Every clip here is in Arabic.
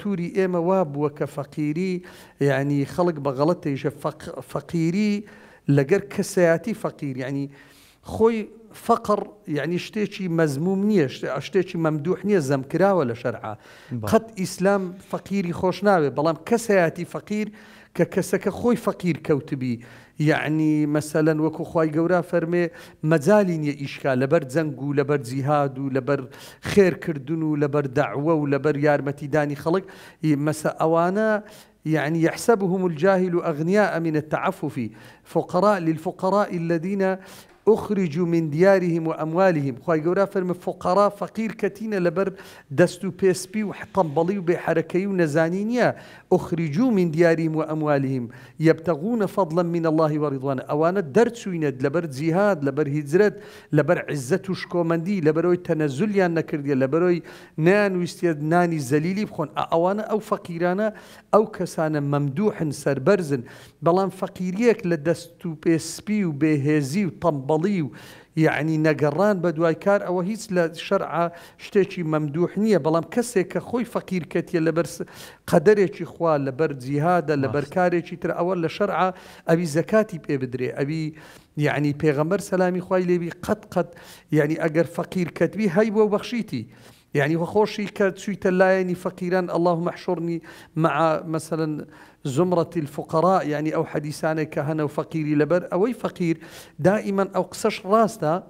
تووری ئێمە وا بووە کە فەقیری یعنی خەڵک بە غەڵەتێژە فەقیری لەگەر کەسایەتی فەقیر ینی خۆی فقر يعني شتي شي مزموم نيه شتي شي ممدوح نيه شەرعا قەت ئیسلام فەقیری خۆش ناوێ بەڵام کەسەیەتی فەقیر کە کەسەکە فقير فەقیر کەوتبی یعنی مەسەەن وەکو خی گەورە فەرمێ مەجای نیە ئیشکا لەبەر جەنگ لبر لەبەر لبر و لەبەر خێرکردن و لبر داعوە و لەبەر یارمەتیدانی خەڵک يعني يحسبهم الجاهل أغنياء من التعفف فقراء للفقراء الذين اخرجوا من ديارهم واموالهم خوای گەورە فرم فقراء فقير كتين لبر دستو بيس بي و حتەمبەڵی و ونزانينيا اخرجوا من ديارهم واموالهم يبتغون فضلا من الله ورضوانا اوانا درت سويند جیهاد زهاد هیجرەت لەبەر عزت و شکۆمەندی لەبەرەوەی لبر تنزل يان نیان ویستێت نانی زەلیلی بخۆن ئەوانە ئەو فەقیرانە ئەو کەسانە مەمدوحن سربەرزن بەڵام فەقیریەک لە دەست و پێسپی و بێهێزی و تەواڵبەڵی و یعنی نەگەڕان بە دوای کار ئەوە هیچ لە شەرع شتێکی مەمدوح نییە بەڵام کەسێک کە خۆی فەقیرکەتیە لەبەر قەدرێکی خوا لەبەر جیهادە لەبەر کارێکی تر ئەوە لە شەرع ئەوی زەکاتی پێ بدرێ ئەوی یعنی پێغەمبەر سەلامی خوای لێوی قەت قەت یعنی ئەگەر فەقیرکەتوی هەیبوو بەخشیتی. يعني وخوشي لا لايني فقيرا اللهم احشرني مع مثلا زمرة الفقراء يعني أو حديثاني كهنا وفقيري لبر أوي فقير دائما أو راس راسنا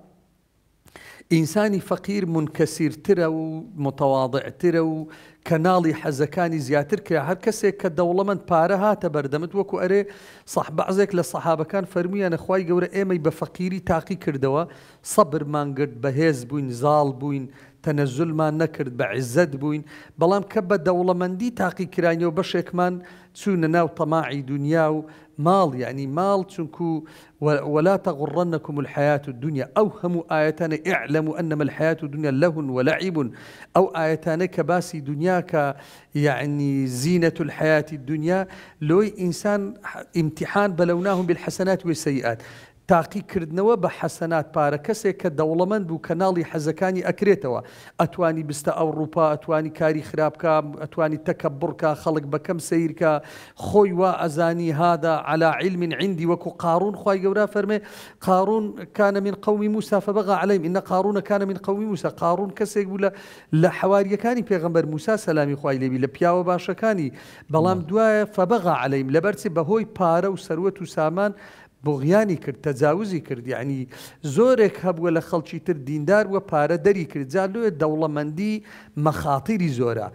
إنساني فقير منكسر ترى ومتواضع ترى وكنالي حزكاني زياتر كي هر كسي من بارها تبردمت وكو أري صح بعضك للصحابة كان فرمي أنا خواي قورا إيمي بفقيري تاقي كردوا صبر مانقرد بهيز بوين زال بوين تنزل بعزت بوين بلام كب دولة من دي تاقي دەوڵەمەندی تاقیکرانیەوە بەشێکمان چوونە ناو طماعي دنيا مال يعني مال تنكو ولا تغرنكم الحياة الدنيا أو هم آيتان اعلموا أنما الحياة الدنيا له ولعب أو آيتان كباسي دنياك يعني زينة الحياة الدنيا لو إنسان امتحان بلوناهم بالحسنات والسيئات تاقیکردنەوە بە حەسەنات پارە کەسێک کە دەوڵەمەند بوو کەناڵی حەزەکانی ئەکرێتەوە ئەتوانی بستە ئەوروپا ئەتوانی کاری خراپکە ئەتوانی تەکە بڕکە خەڵک بەکەم سیرکە خۆی وا ئەزانی هادا على علم عندي وەکو قارون خی گەورە فەرمێ قارون كان من قومی موسا فبغى عليهم إن قارون كان من قومی موسا قارون کەسێک بوو لە حواریەکانی پێغمبەر موسا سەلامی خی لێبی لە پیاوە باشەکانی بەڵام دوایە فبغى عليهم لەبەرچی بەهۆی پارە و سەروەت و سامان بۆغیانی کرد تەجاوزی کردیانی زۆرێک هەبووە لە خەڵکی تر دیندار وە پارە دەری کردجان لێ دەوڵەمەندی مەخاتیری زۆرە.